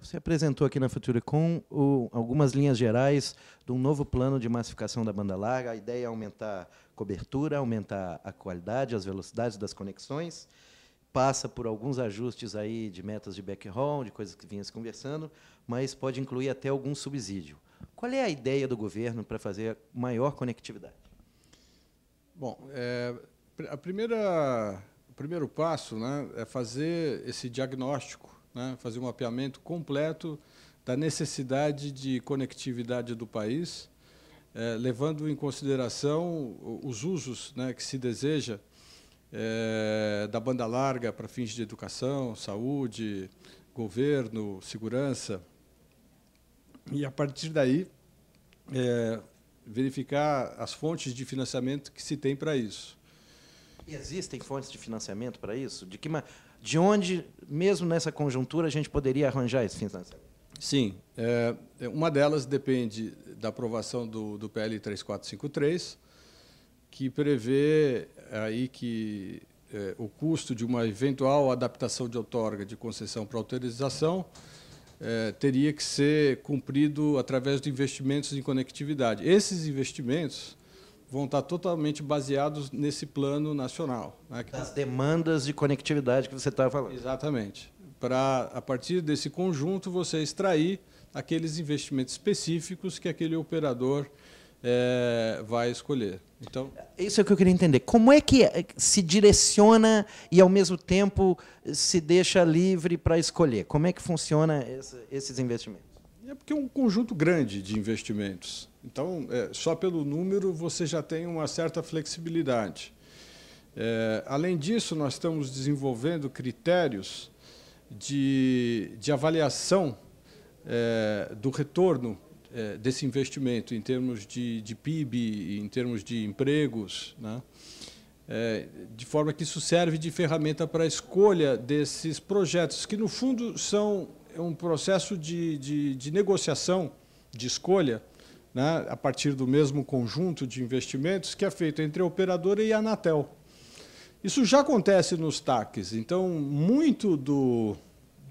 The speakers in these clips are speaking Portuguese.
Você apresentou aqui na Futura com algumas linhas gerais de um novo plano de massificação da banda larga. A ideia é aumentar a cobertura, aumentar a qualidade, as velocidades das conexões. Passa por alguns ajustes aí de metas de backhaul, de coisas que vinham se conversando, mas pode incluir até algum subsídio. Qual é a ideia do governo para fazer maior conectividade? Bom, é, a primeira, o primeiro passo né, é fazer esse diagnóstico né, fazer um mapeamento completo da necessidade de conectividade do país, eh, levando em consideração os usos né, que se deseja eh, da banda larga para fins de educação, saúde, governo, segurança. E, a partir daí, eh, verificar as fontes de financiamento que se tem para isso. E existem fontes de financiamento para isso? De que ma de onde, mesmo nessa conjuntura, a gente poderia arranjar esse financiamento? Né, Sim. É, é, uma delas depende da aprovação do, do PL 3453, que prevê aí que é, o custo de uma eventual adaptação de outorga de concessão para autorização é, teria que ser cumprido através de investimentos em conectividade. Esses investimentos vão estar totalmente baseados nesse plano nacional. Né? Das demandas de conectividade que você estava tá falando. Exatamente. Para, a partir desse conjunto, você extrair aqueles investimentos específicos que aquele operador é, vai escolher. Então, isso é o que eu queria entender. Como é que eh, se direciona e ao mesmo tempo se deixa livre para escolher? Como é que funciona esse, esses investimentos? É porque é um conjunto grande de investimentos. Então, é, só pelo número você já tem uma certa flexibilidade. É, além disso, nós estamos desenvolvendo critérios de, de avaliação é, do retorno é, desse investimento em termos de, de, PIB, em termos de empregos, né? É, de forma que isso serve de ferramenta para a escolha desses projetos, que no fundo são é um processo de, de, de negociação, de escolha, né, a partir do mesmo conjunto de investimentos que é feito entre a operadora e a Anatel. Isso já acontece nos TACs, então muito do,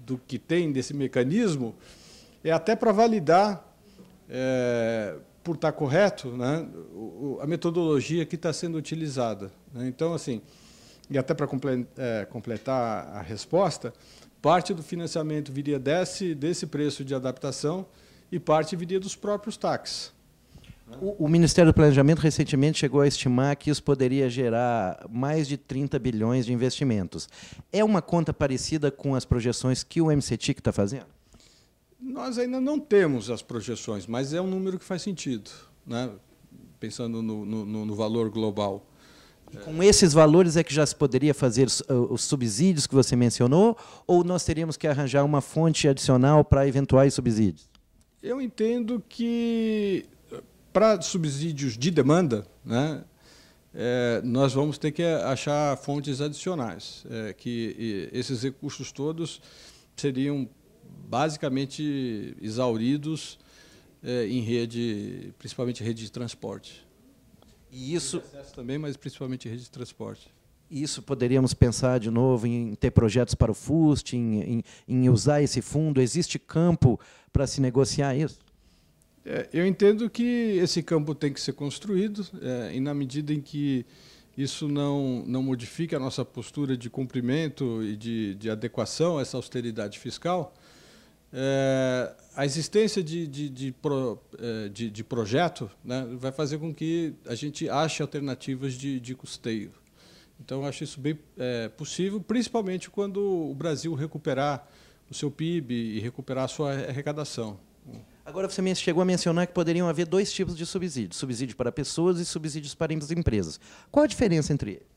do que tem desse mecanismo é até para validar, é, por estar correto, né, a metodologia que está sendo utilizada. Né. Então, assim, e até para é, completar a resposta, Parte do financiamento viria desse, desse preço de adaptação e parte viria dos próprios taxas. O, o, Ministério do Planejamento recentemente chegou a estimar que isso poderia gerar mais de 30 bilhões de investimentos. É uma conta parecida com as projeções que o MCTIC está fazendo? Nós ainda não temos as projeções, mas é um número que faz sentido, né? pensando no, no, no valor global. E com esses valores é que já se poderia fazer os subsídios que você mencionou, ou nós teríamos que arranjar uma fonte adicional para eventuais subsídios? Eu entendo que para subsídios de demanda, né, é, nós vamos ter que achar fontes adicionais, é, que esses recursos todos seriam basicamente exauridos é, em rede, principalmente rede de transporte. E isso também, mas principalmente rede de transporte. Isso poderíamos pensar de novo em ter projetos para o FUST, em, em, em usar esse fundo. Existe campo para se negociar isso? É, eu entendo que esse campo tem que ser construído é, e na medida em que isso não, não modifica a nossa postura de cumprimento e de, de adequação a essa austeridade fiscal, é, a existência de, de, de, pro, é, de, de projeto né, vai fazer com que a gente ache alternativas de, de custeio. Então, acho isso bem é, possível, principalmente quando o Brasil recuperar o seu PIB e recuperar a sua arrecadação. Agora, você chegou a mencionar que poderiam haver dois tipos de subsídios: subsídio para pessoas e subsídios para empresas. Qual a diferença entre eles?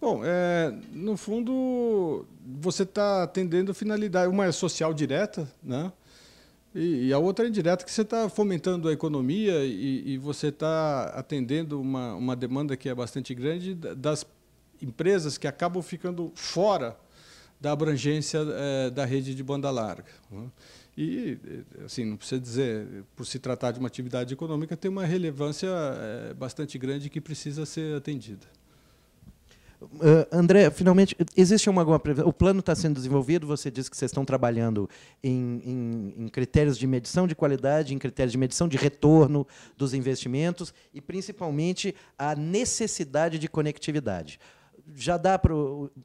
Bom, é, no fundo, você está atendendo finalidade. Uma é social direta, né? E, e a outra é indireta, que você está fomentando a economia e, e você está atendendo uma, uma demanda que é bastante grande das empresas que acabam ficando fora da abrangência é, da rede de banda larga. Né? E, é, assim, não precisa dizer, por se tratar de uma atividade econômica, tem uma relevância é, bastante grande que precisa ser atendida. Uh, André, finalmente, existe uma, alguma previsão? O plano está sendo desenvolvido, você disse que vocês estão trabalhando em, em, em, critérios de medição de qualidade, em critérios de medição de retorno dos investimentos e, principalmente, a necessidade de conectividade. Já dá para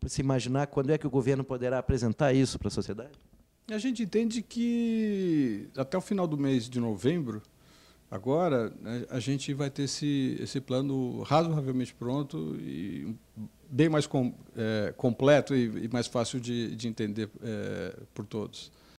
se imaginar quando é que o governo poderá apresentar isso para a sociedade? A gente entende que até o final do mês de novembro, agora, né, a gente vai ter esse, esse plano razoavelmente pronto e bem mais com, é, completo e, e, mais fácil de, de entender é, por todos.